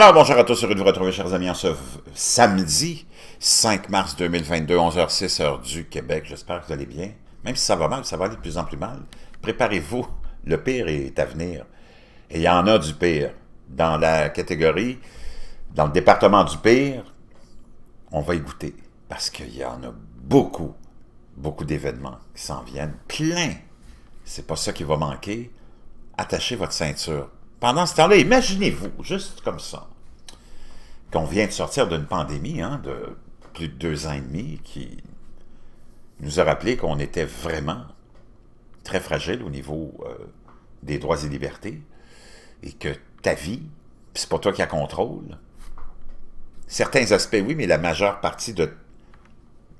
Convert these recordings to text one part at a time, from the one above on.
Alors, bonjour à tous, heureux de vous retrouver, chers amis, en ce samedi 5 mars 2022, 11h06, heure du Québec. J'espère que vous allez bien. Même si ça va mal, ça va aller de plus en plus mal. Préparez-vous, le pire est à venir. Et il y en a du pire. Dans la catégorie, dans le département du pire, on va y goûter. Parce qu'il y en a beaucoup, beaucoup d'événements qui s'en viennent. Plein! C'est pas ça qui va manquer. Attachez votre ceinture pendant ce temps-là, imaginez-vous, juste comme ça, qu'on vient de sortir d'une pandémie hein, de plus de deux ans et demi qui nous a rappelé qu'on était vraiment très fragile au niveau euh, des droits et libertés et que ta vie, c'est pas toi qui la contrôle. Certains aspects, oui, mais la majeure partie de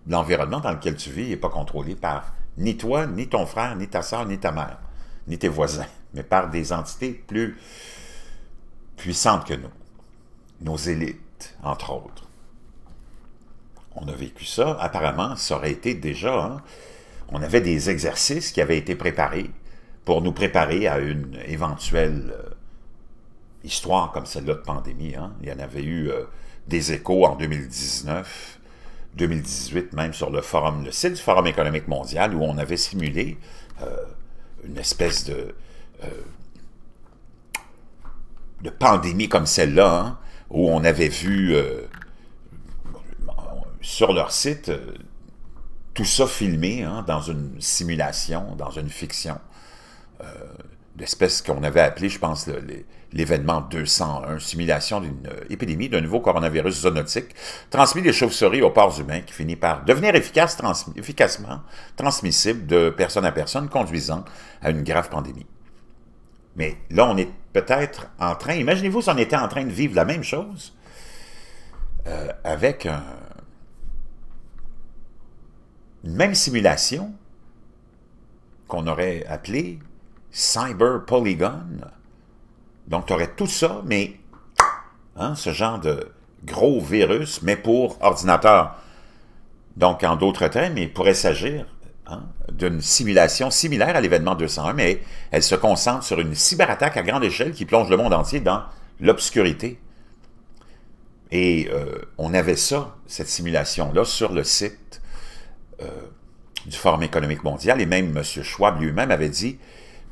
l'environnement dans lequel tu vis n'est pas contrôlé par ni toi, ni ton frère, ni ta soeur, ni ta mère, ni tes voisins mais par des entités plus puissantes que nous, nos élites, entre autres. On a vécu ça, apparemment, ça aurait été déjà, hein. on avait des exercices qui avaient été préparés pour nous préparer à une éventuelle euh, histoire comme celle-là de pandémie. Hein. Il y en avait eu euh, des échos en 2019, 2018 même sur le forum, le site du Forum économique mondial où on avait simulé euh, une espèce de euh, de pandémie comme celle-là, hein, où on avait vu euh, sur leur site euh, tout ça filmé hein, dans une simulation, dans une fiction, d'espèce qu'on avait appelée, je pense, l'événement 201, simulation d'une épidémie d'un nouveau coronavirus zoonotique, transmis des chauves-souris aux pores humains, qui finit par devenir efficace, efficacement transmissible de personne à personne, conduisant à une grave pandémie. Mais là, on est peut-être en train, imaginez-vous si on était en train de vivre la même chose euh, avec une même simulation qu'on aurait appelée Cyber Polygon. Donc, tu aurais tout ça, mais hein, ce genre de gros virus, mais pour ordinateur. Donc, en d'autres termes, il pourrait s'agir Hein, d'une simulation similaire à l'événement 201, mais elle se concentre sur une cyberattaque à grande échelle qui plonge le monde entier dans l'obscurité. Et euh, on avait ça, cette simulation-là, sur le site euh, du Forum économique mondial, et même M. Schwab lui-même avait dit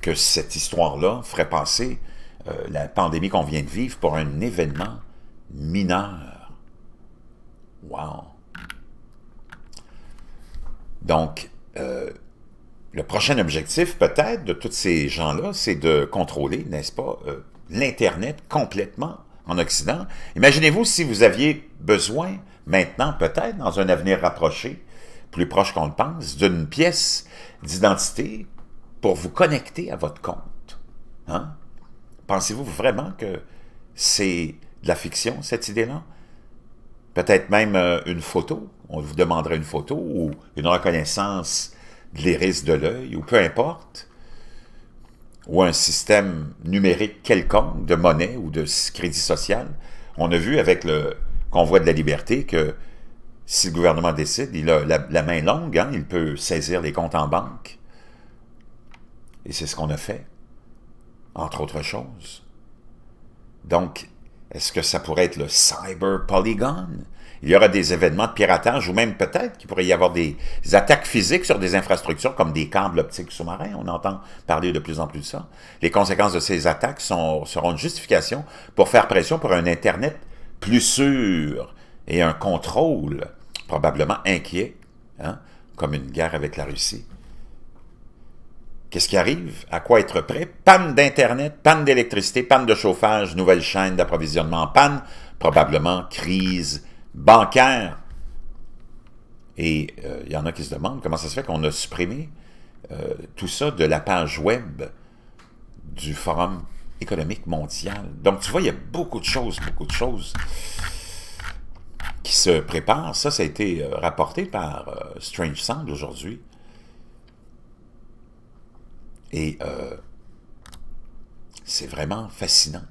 que cette histoire-là ferait passer euh, la pandémie qu'on vient de vivre pour un événement mineur. Wow! Donc, euh, le prochain objectif, peut-être, de tous ces gens-là, c'est de contrôler, n'est-ce pas, euh, l'Internet complètement en Occident. Imaginez-vous si vous aviez besoin, maintenant, peut-être, dans un avenir rapproché, plus proche qu'on le pense, d'une pièce d'identité pour vous connecter à votre compte. Hein? Pensez-vous vraiment que c'est de la fiction, cette idée-là? peut-être même euh, une photo. On vous demanderait une photo ou une reconnaissance de l'iris de l'œil, ou peu importe, ou un système numérique quelconque de monnaie ou de crédit social. On a vu avec le convoi de la liberté que si le gouvernement décide, il a la, main longue, hein, il peut saisir les comptes en banque. Et c'est ce qu'on a fait, entre autres choses. Donc, est-ce que ça pourrait être le Cyber Polygon? Il y aura des événements de piratage ou même peut-être qu'il pourrait y avoir des attaques physiques sur des infrastructures comme des câbles optiques sous-marins. On entend parler de plus en plus de ça. Les conséquences de ces attaques sont, seront une justification pour faire pression pour un Internet plus sûr et un contrôle probablement inquiet, hein, comme une guerre avec la Russie. Qu'est-ce qui arrive? À quoi être prêt? Panne d'Internet, panne d'électricité, panne de chauffage, nouvelle chaîne d'approvisionnement panne, probablement crise bancaire. Et il euh, y en a qui se demandent comment ça se fait qu'on a supprimé euh, tout ça de la page web du Forum économique mondial. Donc, tu vois, il y a beaucoup de choses, beaucoup de choses qui se préparent. Ça, ça a été euh, rapporté par Strange Sound aujourd'hui. Et euh, c'est vraiment fascinant.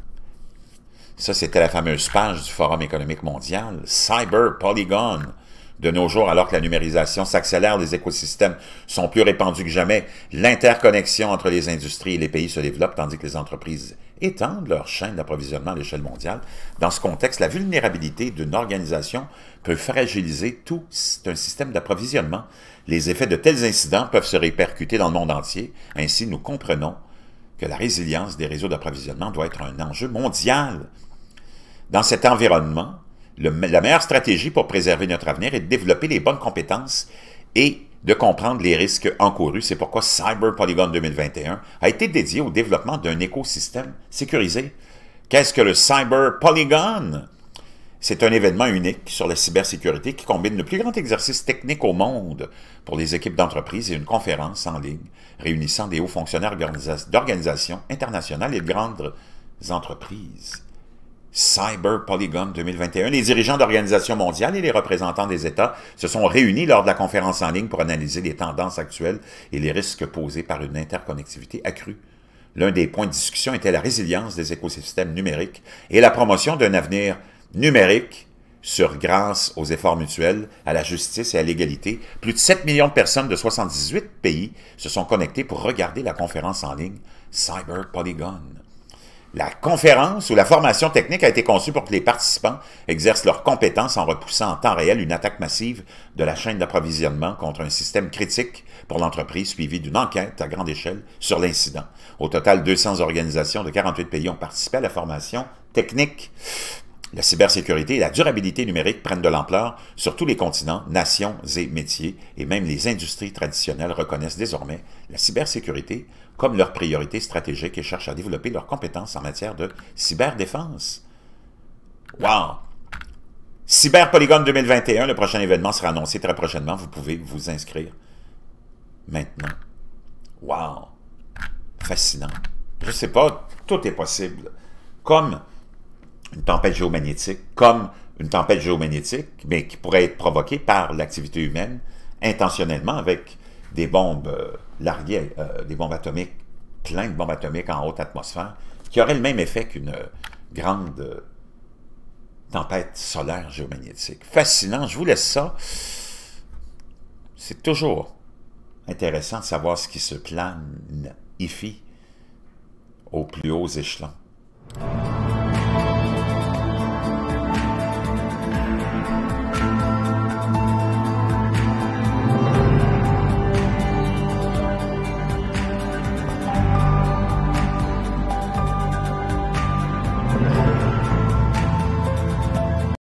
Ça, c'était la fameuse page du Forum économique mondial, Cyber Polygon. De nos jours, alors que la numérisation s'accélère, les écosystèmes sont plus répandus que jamais, l'interconnexion entre les industries et les pays se développe tandis que les entreprises étendent leur chaîne d'approvisionnement à l'échelle mondiale. Dans ce contexte, la vulnérabilité d'une organisation peut fragiliser tout un système d'approvisionnement. Les effets de tels incidents peuvent se répercuter dans le monde entier. Ainsi, nous comprenons que la résilience des réseaux d'approvisionnement doit être un enjeu mondial. Dans cet environnement, la meilleure stratégie pour préserver notre avenir est de développer les bonnes compétences et de comprendre les risques encourus. C'est pourquoi Cyber Polygon 2021 a été dédié au développement d'un écosystème sécurisé. Qu'est-ce que le Cyber Polygon? C'est un événement unique sur la cybersécurité qui combine le plus grand exercice technique au monde pour les équipes d'entreprise et une conférence en ligne réunissant des hauts fonctionnaires d'organisations internationales et de grandes entreprises. Cyber Polygon 2021. Les dirigeants d'organisations mondiales et les représentants des États se sont réunis lors de la conférence en ligne pour analyser les tendances actuelles et les risques posés par une interconnectivité accrue. L'un des points de discussion était la résilience des écosystèmes numériques et la promotion d'un avenir numérique sur grâce aux efforts mutuels, à la justice et à l'égalité. Plus de 7 millions de personnes de 78 pays se sont connectées pour regarder la conférence en ligne Cyber Polygon. La conférence ou la formation technique a été conçue pour que les participants exercent leurs compétences en repoussant en temps réel une attaque massive de la chaîne d'approvisionnement contre un système critique pour l'entreprise suivi d'une enquête à grande échelle sur l'incident. Au total, 200 organisations de 48 pays ont participé à la formation technique. La cybersécurité et la durabilité numérique prennent de l'ampleur sur tous les continents, nations et métiers, et même les industries traditionnelles reconnaissent désormais la cybersécurité comme leur priorité stratégique et cherchent à développer leurs compétences en matière de cyberdéfense. Wow! Cyberpolygone 2021, le prochain événement sera annoncé très prochainement. Vous pouvez vous inscrire maintenant. Wow! Fascinant. Je ne sais pas, tout est possible. Comme une tempête géomagnétique, comme une tempête géomagnétique, mais qui pourrait être provoquée par l'activité humaine intentionnellement avec des bombes euh, larguées, euh, des bombes atomiques, plein de bombes atomiques en haute atmosphère, qui auraient le même effet qu'une euh, grande tempête solaire géomagnétique. Fascinant, je vous laisse ça. C'est toujours intéressant de savoir ce qui se plane ici, aux plus hauts échelons.